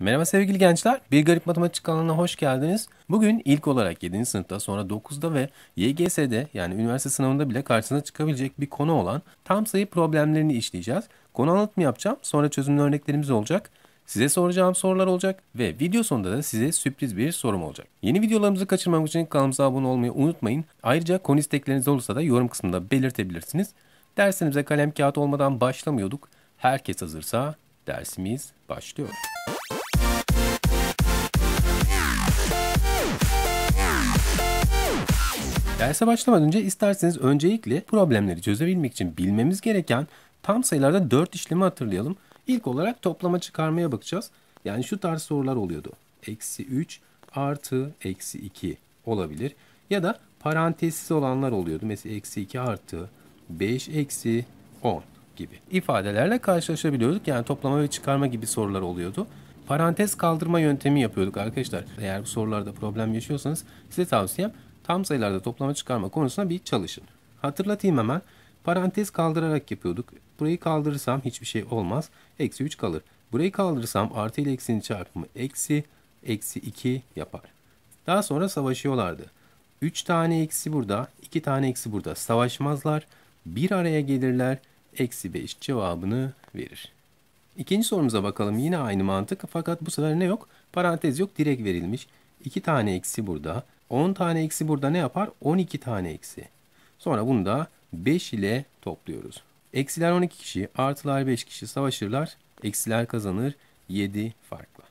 Merhaba sevgili gençler, Bir Garip Matematik kanalına hoş geldiniz. Bugün ilk olarak 7. sınıfta sonra 9'da ve YGS'de yani üniversite sınavında bile karşısına çıkabilecek bir konu olan tam sayı problemlerini işleyeceğiz. Konu anlatımı yapacağım, sonra çözümlü örneklerimiz olacak. Size soracağım sorular olacak ve video sonunda da size sürpriz bir sorum olacak. Yeni videolarımızı kaçırmamak için kanalımıza abone olmayı unutmayın. Ayrıca konu istekleriniz olursa da yorum kısmında belirtebilirsiniz. Dersimize kalem kağıt olmadan başlamıyorduk. Herkes hazırsa dersimiz başlıyor. Derse başlamadan önce isterseniz öncelikle problemleri çözebilmek için bilmemiz gereken tam sayılarda 4 işlemi hatırlayalım. İlk olarak toplama çıkarmaya bakacağız. Yani şu tarz sorular oluyordu. Eksi 3 artı eksi 2 olabilir. Ya da parantezsiz olanlar oluyordu. Mesela eksi 2 artı 5 eksi 10 gibi ifadelerle karşılaşabiliyorduk. Yani toplama ve çıkarma gibi sorular oluyordu. Parantez kaldırma yöntemi yapıyorduk arkadaşlar. Eğer bu sorularda problem yaşıyorsanız size tavsiyem tam sayılarda toplama çıkarma konusuna bir çalışın. Hatırlatayım hemen. Parantez kaldırarak yapıyorduk. Burayı kaldırırsam hiçbir şey olmaz. Eksi 3 kalır. Burayı kaldırırsam artı ile eksinin çarpımı eksi, eksi 2 yapar. Daha sonra savaşıyorlardı. 3 tane eksi burada, 2 tane eksi burada savaşmazlar. Bir araya gelirler. Eksi 5 cevabını verir. İkinci sorumuza bakalım. Yine aynı mantık fakat bu sefer ne yok? Parantez yok direkt verilmiş. 2 tane eksi burada, 10 tane eksi burada ne yapar? 12 tane eksi. Sonra bunu da 5 ile topluyoruz. Eksiler 12 kişi, artılar 5 kişi savaşırlar. Eksiler kazanır 7 farkla.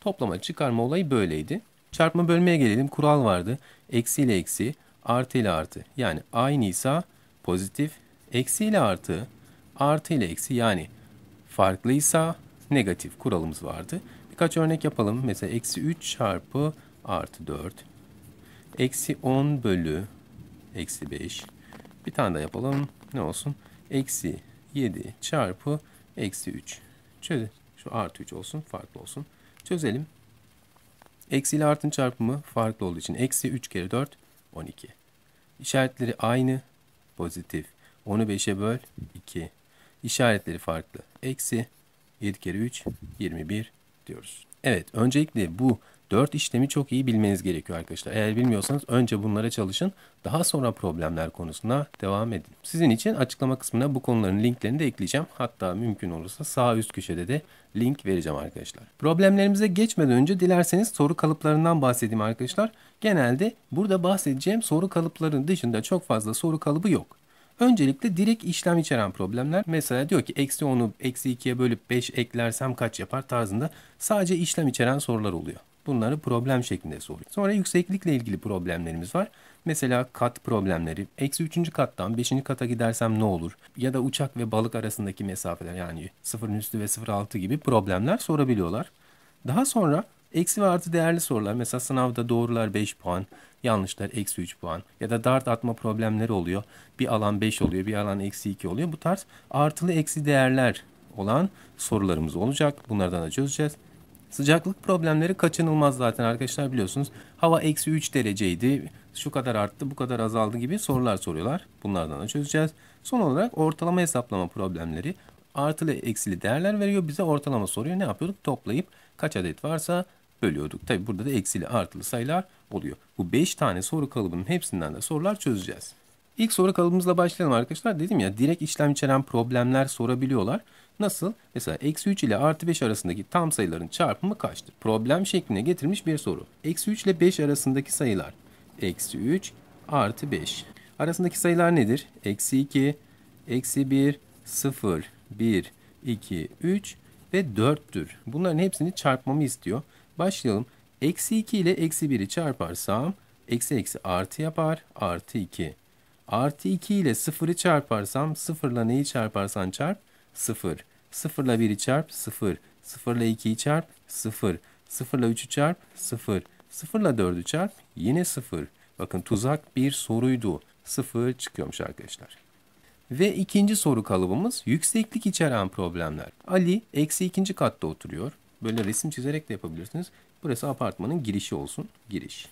Toplama çıkarma olayı böyleydi. Çarpma bölmeye gelelim. Kural vardı. Eksi ile eksi, artı ile artı. Yani aynıysa pozitif, eksi ile artı, artı ile eksi yani farklıysa negatif kuralımız vardı. Birkaç örnek yapalım. Mesela eksi 3 çarpı artı 4 Eksi 10 bölü eksi 5. Bir tane daha yapalım. Ne olsun? Eksi 7 çarpı eksi 3. Çöz. Şu artı 3 olsun. Farklı olsun. Çözelim. Eksi ile artın çarpımı farklı olduğu için. Eksi 3 kere 4 12. İşaretleri aynı. Pozitif. 10'u 5'e böl 2. İşaretleri farklı. Eksi 7 kere 3 21 diyoruz. Evet öncelikle bu Dört işlemi çok iyi bilmeniz gerekiyor arkadaşlar. Eğer bilmiyorsanız önce bunlara çalışın. Daha sonra problemler konusuna devam edin. Sizin için açıklama kısmına bu konuların linklerini de ekleyeceğim. Hatta mümkün olursa sağ üst köşede de link vereceğim arkadaşlar. Problemlerimize geçmeden önce dilerseniz soru kalıplarından bahsedeyim arkadaşlar. Genelde burada bahsedeceğim soru kalıpların dışında çok fazla soru kalıbı yok. Öncelikle direkt işlem içeren problemler. Mesela diyor ki eksi 10'u eksi 2'ye bölüp 5 eklersem kaç yapar tarzında sadece işlem içeren sorular oluyor. Bunları problem şeklinde soruyor. Sonra yükseklikle ilgili problemlerimiz var. Mesela kat problemleri. Eksi üçüncü kattan beşinci kata gidersem ne olur? Ya da uçak ve balık arasındaki mesafeler yani sıfırın üstü ve sıfır altı gibi problemler sorabiliyorlar. Daha sonra eksi ve artı değerli sorular. Mesela sınavda doğrular 5 puan, yanlışlar eksi 3 puan. Ya da dart atma problemleri oluyor. Bir alan 5 oluyor, bir alan eksi 2 oluyor. Bu tarz artılı eksi değerler olan sorularımız olacak. Bunlardan da çözeceğiz. Sıcaklık problemleri kaçınılmaz zaten arkadaşlar biliyorsunuz. Hava eksi 3 dereceydi, şu kadar arttı, bu kadar azaldı gibi sorular soruyorlar. Bunlardan da çözeceğiz. Son olarak ortalama hesaplama problemleri artılı eksili değerler veriyor. Bize ortalama soruyor. Ne yapıyorduk? Toplayıp kaç adet varsa bölüyorduk. Tabi burada da eksili artılı sayılar oluyor. Bu 5 tane soru kalıbının hepsinden de sorular çözeceğiz. İlk soru kalıbımızla başlayalım arkadaşlar. Dedim ya direkt işlem içeren problemler sorabiliyorlar. Nasıl? Mesela eksi 3 ile artı 5 arasındaki tam sayıların çarpımı kaçtır? Problem şekline getirmiş bir soru. Eksi 3 ile 5 arasındaki sayılar. Eksi 3 artı 5. Arasındaki sayılar nedir? Eksi 2, eksi 1, 0, 1, 2, 3 ve 4'tür. Bunların hepsini çarpmamı istiyor. Başlayalım. Eksi 2 ile eksi 1'i çarparsam eksi eksi artı yapar. Artı 2 Artı 2 ile 0'ı çarparsam 0 ile neyi çarparsan çarp 0. 0 ile 1'i çarp 0. 0 ile 2'yi çarp 0. 0 ile 3'ü çarp 0. 0 ile 4'ü çarp yine 0. Bakın tuzak bir soruydu. 0 çıkıyormuş arkadaşlar. Ve ikinci soru kalıbımız yükseklik içeren problemler. Ali eksi ikinci katta oturuyor. Böyle resim çizerek de yapabilirsiniz. Burası apartmanın girişi olsun. Giriş.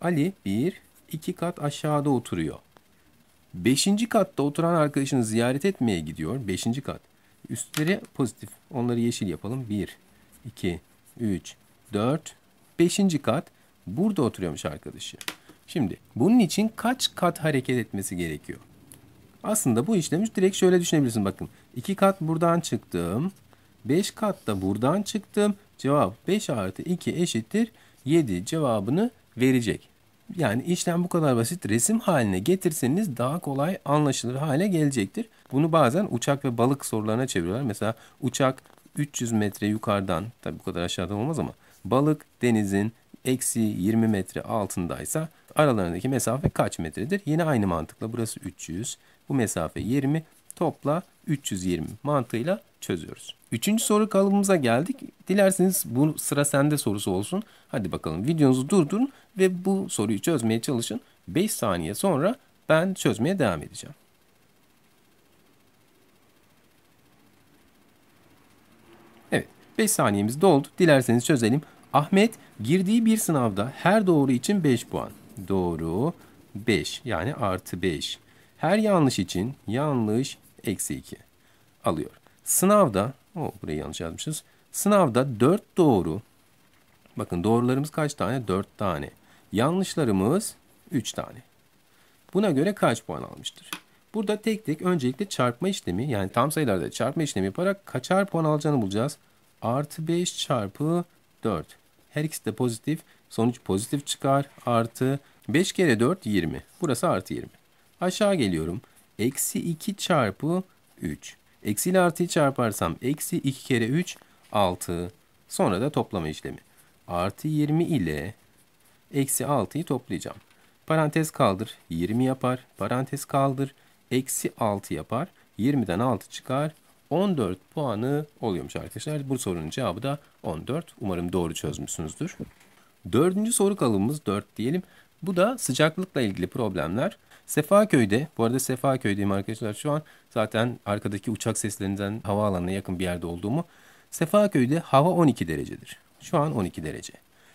Ali 1, iki kat aşağıda oturuyor. Beşinci katta oturan arkadaşını ziyaret etmeye gidiyor. Beşinci kat. Üstleri pozitif. Onları yeşil yapalım. Bir, iki, üç, dört, beşinci kat. Burada oturuyormuş arkadaşı. Şimdi bunun için kaç kat hareket etmesi gerekiyor? Aslında bu işlemi direkt şöyle düşünebilirsin. Bakın iki kat buradan çıktım. beş kat da buradan çıktım. Cevap 5 artı 2 eşittir 7 cevabını verecek. Yani işlem bu kadar basit. Resim haline getirseniz daha kolay anlaşılır hale gelecektir. Bunu bazen uçak ve balık sorularına çeviriyorlar. Mesela uçak 300 metre yukarıdan, tabii bu kadar aşağıda olmaz ama balık denizin eksi 20 metre altındaysa aralarındaki mesafe kaç metredir? Yine aynı mantıkla burası 300, bu mesafe 20, topla 320 mantığıyla çözüyoruz. Üçüncü soru kalıbımıza geldik. Dilerseniz bu sıra sende sorusu olsun. Hadi bakalım videonuzu durdurun ve bu soruyu çözmeye çalışın. 5 saniye sonra ben çözmeye devam edeceğim. Evet 5 saniyemiz doldu. Dilerseniz çözelim. Ahmet girdiği bir sınavda her doğru için 5 puan. Doğru 5 yani artı 5. Her yanlış için yanlış eksi 2 alıyor. Sınavda, o burayı yanlış yazmışız. Sınavda 4 doğru, bakın doğrularımız kaç tane? 4 tane. Yanlışlarımız 3 tane. Buna göre kaç puan almıştır? Burada tek tek öncelikle çarpma işlemi yani tam sayılarda çarpma işlemi yaparak kaçar puan alacağını bulacağız. Artı 5 çarpı 4. Her ikisi de pozitif. Sonuç pozitif çıkar. Artı 5 kere 4 20. Burası artı 20. Aşağı geliyorum eksi 2 çarpı 3. Eksi ile artıyı çarparsam eksi 2 kere 3 6. Sonra da toplama işlemi. Artı 20 ile eksi 6'yı toplayacağım. Parantez kaldır 20 yapar. Parantez kaldır eksi 6 yapar. 20'den 6 çıkar. 14 puanı oluyormuş arkadaşlar. Bu sorunun cevabı da 14. Umarım doğru çözmüşsünüzdür. Dördüncü soru kalıbımız 4 diyelim. Bu da sıcaklıkla ilgili problemler. Sefaköy'de, bu arada Sefaköy'deyim arkadaşlar şu an zaten arkadaki uçak seslerinden havaalanına yakın bir yerde olduğumu. Sefaköy'de hava 12 derecedir. Şu an 12 derece.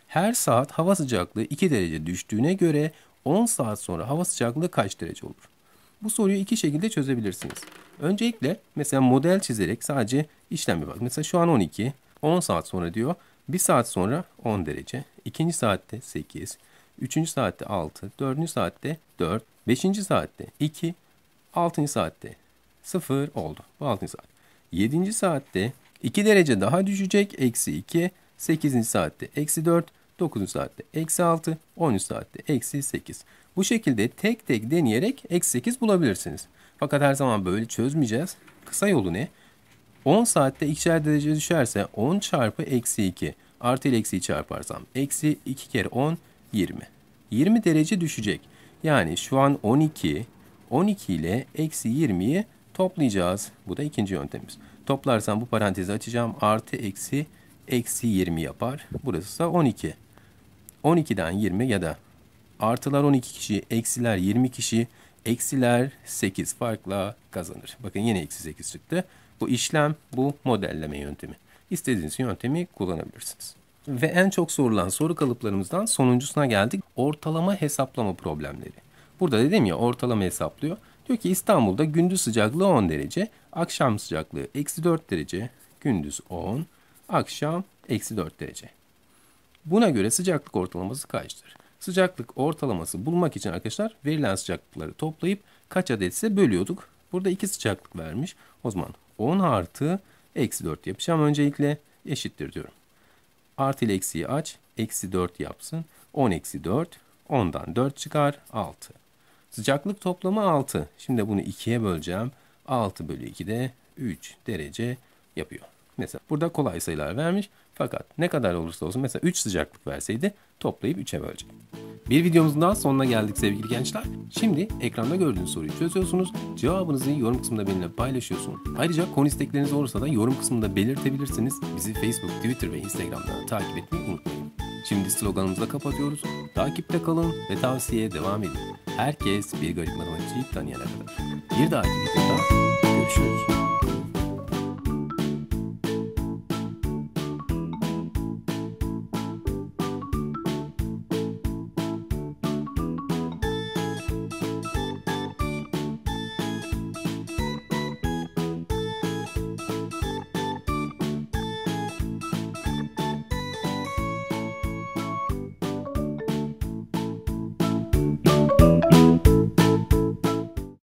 Her saat hava sıcaklığı 2 derece düştüğüne göre 10 saat sonra hava sıcaklığı kaç derece olur? Bu soruyu iki şekilde çözebilirsiniz. Öncelikle mesela model çizerek sadece işlemi bak. Mesela şu an 12, 10 saat sonra diyor. 1 saat sonra 10 derece. 2. saatte 8, 3. saatte 6, 4. saatte 4, 5. saatte 2, 6. saatte 0 oldu. Bu 6. saat. 7. saatte 2 derece daha düşecek. Eksi 2. 8. saatte eksi 4. 9. saatte eksi 6. 10. saatte eksi 8. Bu şekilde tek tek deneyerek eksi 8 bulabilirsiniz. Fakat her zaman böyle çözmeyeceğiz. Kısa yolu ne? 10 saatte ikişer derece düşerse 10 çarpı eksi 2 artı ile eksiyi çarparsam eksi 2 kere 10 20. 20 derece düşecek. Yani şu an 12, 12 ile eksi 20'yi toplayacağız. Bu da ikinci yöntemimiz. Toplarsam bu parantezi açacağım. Artı eksi eksi 20 yapar. Burası da 12. 12'den 20 ya da artılar 12 kişi, eksiler 20 kişi, eksiler 8 farkla kazanır. Bakın yine eksi 8 çıktı. Bu işlem, bu modelleme yöntemi. İstediğiniz yöntemi kullanabilirsiniz ve en çok sorulan soru kalıplarımızdan sonuncusuna geldik. Ortalama hesaplama problemleri. Burada dedim ya ortalama hesaplıyor. Diyor ki İstanbul'da gündüz sıcaklığı 10 derece, akşam sıcaklığı eksi 4 derece, gündüz 10, akşam eksi 4 derece. Buna göre sıcaklık ortalaması kaçtır? Sıcaklık ortalaması bulmak için arkadaşlar verilen sıcaklıkları toplayıp kaç adetse bölüyorduk. Burada iki sıcaklık vermiş. O zaman 10 artı eksi 4 yapacağım öncelikle eşittir diyorum. Artı ile eksiyi aç. Eksi 4 yapsın. 10 eksi 4. 10'dan 4 çıkar. 6. Sıcaklık toplamı 6. Şimdi bunu 2'ye böleceğim. 6 bölü 2 de 3 derece yapıyor. Mesela burada kolay sayılar vermiş. Fakat ne kadar olursa olsun mesela 3 sıcaklık verseydi toplayıp 3'e bölecek. Bir videomuzun daha sonuna geldik sevgili gençler. Şimdi ekranda gördüğünüz soruyu çözüyorsunuz. Cevabınızı yorum kısmında benimle paylaşıyorsunuz. Ayrıca konu istekleriniz olursa da yorum kısmında belirtebilirsiniz. Bizi Facebook, Twitter ve Instagram'dan takip etmeyi unutmayın. Şimdi sloganımızla kapatıyoruz. Takipte kalın ve tavsiyeye devam edin. Herkes bir garip matematikçiyi tanıyana kadar. Bir dahaki videoda görüşürüz.